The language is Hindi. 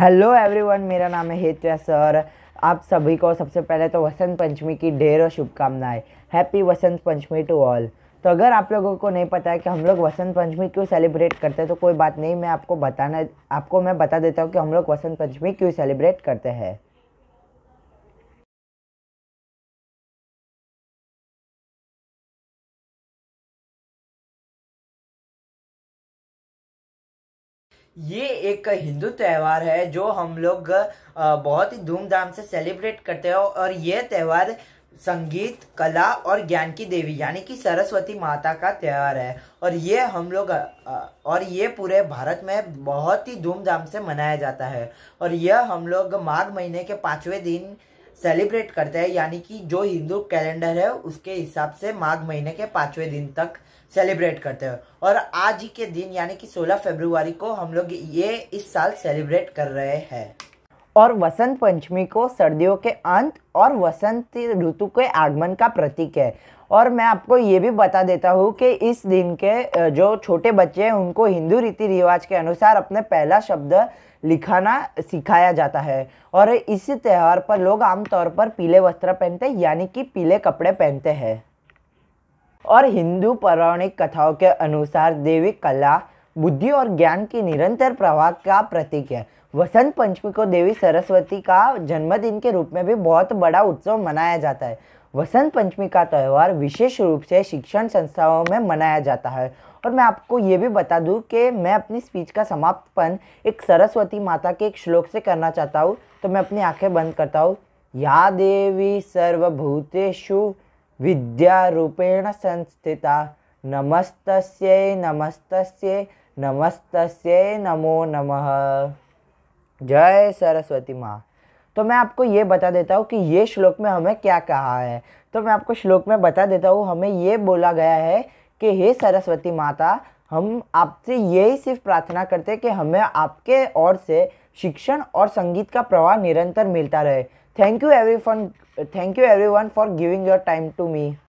हेलो एवरीवन मेरा नाम है हेत्या सर आप सभी को सबसे पहले तो वसंत पंचमी की ढेरों शुभकामनाएं happy Vasant Panchami to all तो अगर आप लोगों को नहीं पता है कि हम लोग वसंत पंचमी क्यों सेलिब्रेट करते हैं तो कोई बात नहीं मैं आपको बताना आपको मैं बता देता हूँ कि हम लोग वसंत पंचमी क्यों सेलिब्रेट करते हैं ये एक हिंदू त्यौहार है जो हम लोग बहुत ही धूमधाम से सेलिब्रेट करते हैं और ये त्यौहार संगीत कला और ज्ञान की देवी यानी कि सरस्वती माता का त्यौहार है और ये हम लोग और ये पूरे भारत में बहुत ही धूमधाम से मनाया जाता है और यह हम लोग माघ महीने के पाँचवें दिन सेलिब्रेट करते हैं यानी कि जो हिंदू कैलेंडर है उसके हिसाब से माघ महीने के पांचवे दिन तक सेलिब्रेट करते हैं और आज ही के दिन यानी कि 16 फरवरी को हम लोग ये इस साल सेलिब्रेट कर रहे हैं और वसंत पंचमी को सर्दियों के अंत और वसंत ऋतु के आगमन का प्रतीक है और मैं आपको ये भी बता देता हूँ कि इस दिन के जो छोटे बच्चे हैं उनको हिंदू रीति रिवाज के अनुसार अपने पहला शब्द लिखाना सिखाया जाता है और इस त्यौहार पर लोग आमतौर पर पीले वस्त्र पहनते हैं यानी कि पीले कपड़े पहनते हैं और हिंदू पौराणिक कथाओं के अनुसार देवी कला बुद्धि और ज्ञान की निरंतर प्रवाह का प्रतीक है वसंत पंचमी को देवी सरस्वती का जन्मदिन के रूप में भी बहुत बड़ा उत्सव मनाया जाता है वसंत पंचमी का त्यौहार विशेष रूप से शिक्षण संस्थाओं में मनाया जाता है और मैं आपको ये भी बता दूं कि मैं अपनी स्पीच का समापन एक सरस्वती माता के एक श्लोक से करना चाहता हूँ तो मैं अपनी आंखें बंद करता हूँ या देवी सर्वभूतेषु विद्या रूपेण संस्थिता नमस्तस्यै नमस्त नमस्तस्यै नमो नमः जय सरस्वती माँ तो मैं आपको ये बता देता हूँ कि ये श्लोक में हमें क्या कहा है तो मैं आपको श्लोक में बता देता हूँ हमें ये बोला गया है कि हे सरस्वती माता हम आपसे यही सिर्फ प्रार्थना करते हैं कि हमें आपके ओर से शिक्षण और संगीत का प्रवाह निरंतर मिलता रहे thank you everyone thank you everyone for giving your time to me